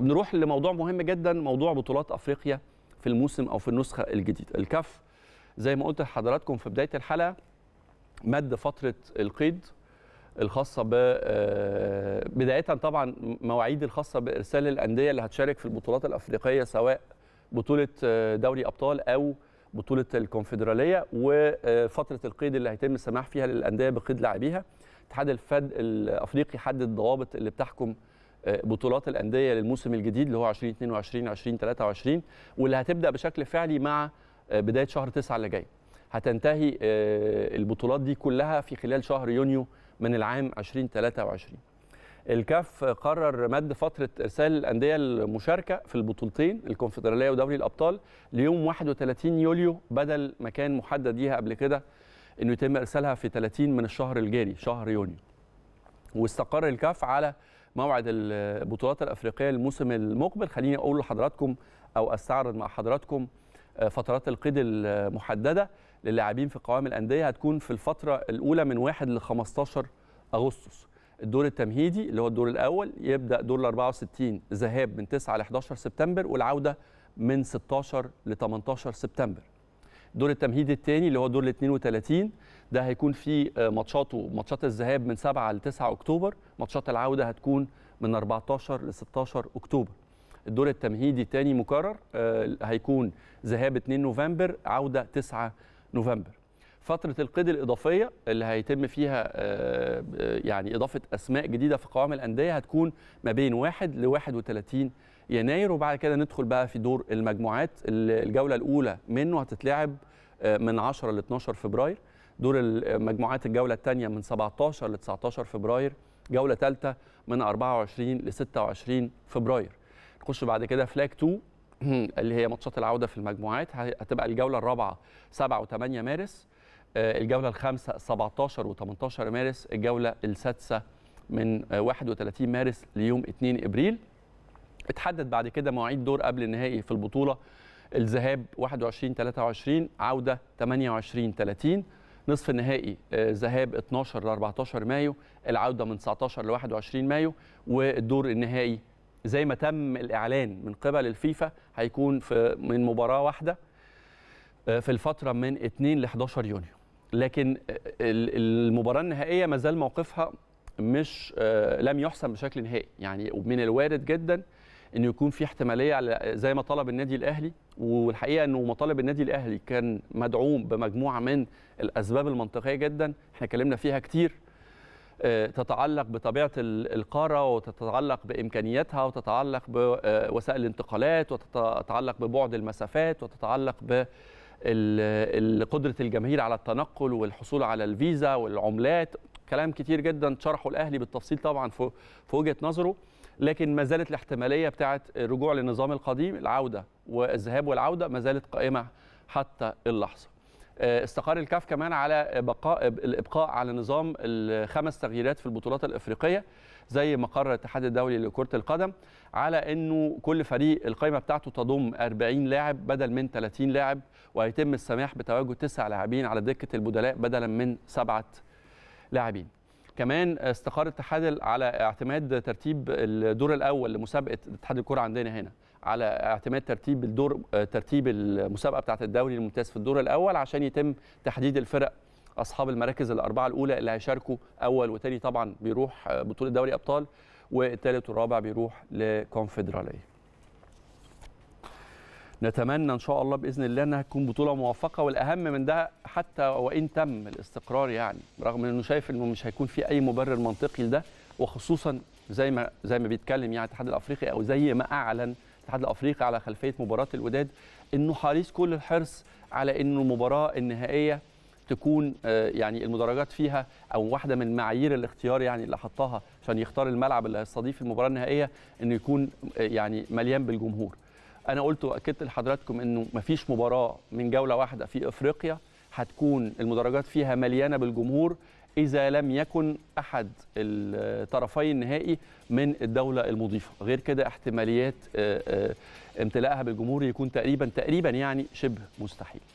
طب نروح لموضوع مهم جدا موضوع بطولات افريقيا في الموسم او في النسخه الجديده الكاف زي ما قلت لحضراتكم في بدايه الحلقه مد فتره القيد الخاصه ب آه، بدايه طبعا مواعيد الخاصه بارسال الانديه اللي هتشارك في البطولات الافريقيه سواء بطوله آه، دوري ابطال او بطوله الكونفدراليه وفتره القيد اللي هيتم السماح فيها للانديه بقيد لاعبيها الاتحاد الافريقي حدد الضوابط اللي بتحكم آه، بطولات الانديه للموسم الجديد اللي هو 2022 2023 واللي هتبدا بشكل فعلي مع آه، بدايه شهر 9 اللي جاي هتنتهي آه، البطولات دي كلها في خلال شهر يونيو من العام 2023 الكاف قرر مد فترة إرسال الأندية المشاركة في البطولتين الكونفدرالية ودوري الأبطال ليوم 31 يوليو بدل ما كان محدد ليها قبل كده إنه يتم إرسالها في 30 من الشهر الجاري شهر يونيو واستقر الكاف على موعد البطولات الافريقيه الموسم المقبل خليني اقول لحضراتكم او استعرض مع حضراتكم آه، فترات القيد المحدده للاعبين في قوائم الانديه هتكون في الفتره الاولى من 1 ل 15 اغسطس الدور التمهيدي اللي هو الدور الاول يبدا دور ال 64 ذهاب من 9 ل 11 سبتمبر والعوده من 16 ل 18 سبتمبر دور التمهيد الثاني اللي هو دور ال 32 ده هيكون فيه آه، ماتشاته ماتشات الذهاب من 7 ل 9 اكتوبر ماتشات العوده هتكون من 14 ل 16 اكتوبر الدور التمهيدي الثاني مكرر آه، هيكون ذهاب 2 نوفمبر عوده 9 نوفمبر فتره القيد الاضافيه اللي هيتم فيها آه، يعني اضافه اسماء جديده في قوائم الانديه هتكون ما بين 1 ل 31 يناير وبعد كده ندخل بقى في دور المجموعات الجوله الاولى منه هتتلعب آه، من 10 ل 12 فبراير دور المجموعات الجوله الثانيه من 17 ل 19 فبراير جوله ثالثه من 24 ل 26 فبراير نخش بعد كده فلاج 2 اللي هي ماتشات العوده في المجموعات هتبقى الجوله الرابعه 7 و8 مارس آه، الجوله الخامسه 17 و18 مارس الجوله السادسه من 31 آه، مارس ليوم 2 ابريل اتحدد بعد كده مواعيد دور قبل النهائي في البطوله الذهاب 21 23 عوده 28 30 نصف النهائي آه، ذهاب 12 ل 14 مايو العوده من 19 ل 21 مايو والدور النهائي زي ما تم الاعلان من قبل الفيفا هيكون في من مباراه واحده آه، في الفتره من 2 ل 11 يونيو لكن آه، المباراه النهائيه ما زال موقفها مش آه، لم يحسم بشكل نهائي يعني ومن الوارد جدا انه يكون في احتماليه على زي ما طلب النادي الاهلي والحقيقه انه مطالب النادي الاهلي كان مدعوم بمجموعه من الاسباب المنطقيه جدا احنا اتكلمنا فيها كتير آه، تتعلق بطبيعه القاره وتتعلق بامكانياتها وتتعلق بوسائل آه، الانتقالات وتتعلق ببعد المسافات وتتعلق ب قدره الجماهير على التنقل والحصول على الفيزا والعملات كلام كتير جدا شرحه الاهلي بالتفصيل طبعا في وجهه نظره لكن ما زالت الاحتماليه بتاعه الرجوع للنظام القديم العوده والذهاب والعوده ما زالت قائمه حتى اللحظه آه، استقر الكاف كمان على بقاء الابقاء على نظام الخمس تغييرات في البطولات الافريقيه زي مقر الاتحاد الدولي لكره القدم على انه كل فريق القائمه بتاعته تضم 40 لاعب بدل من 30 لاعب وهيتم السماح بتواجد تسع لاعبين على دكه البدلاء بدلا من سبعه لاعبين كمان استقر الاتحاد على اعتماد ترتيب الدور الاول لمسابقه اتحاد الكره عندنا هنا على اعتماد ترتيب الدور ترتيب المسابقه بتاعه الدوري الممتاز في الدور الاول عشان يتم تحديد الفرق اصحاب المراكز الاربعه الاولى اللي هيشاركوا اول وثاني طبعا بيروح بطوله دوري ابطال والثالث والرابع بيروح لكونفدراليه نتمنى ان شاء الله باذن الله انها تكون بطوله موفقه والاهم من ده حتى وان تم الاستقرار يعني رغم انه شايف انه مش هيكون في اي مبرر منطقي لده وخصوصا زي ما زي ما بيتكلم يعني الاتحاد الافريقي او زي ما اعلن الاتحاد الافريقي على خلفيه مباراه الوداد انه حريص كل الحرص على انه المباراه النهائيه تكون آه، يعني المدرجات فيها او واحده من معايير الاختيار يعني اللي حطها عشان يختار الملعب اللي هيستضيف المباراه النهائيه انه يكون آه، يعني مليان بالجمهور انا قلت واكدت لحضراتكم انه مفيش مباراه من جوله واحده في افريقيا هتكون المدرجات فيها مليانه بالجمهور اذا لم يكن احد الطرفي النهائي من الدوله المضيفه غير كده احتماليات آه، آه، امتلائها بالجمهور يكون تقريبا تقريبا يعني شبه مستحيل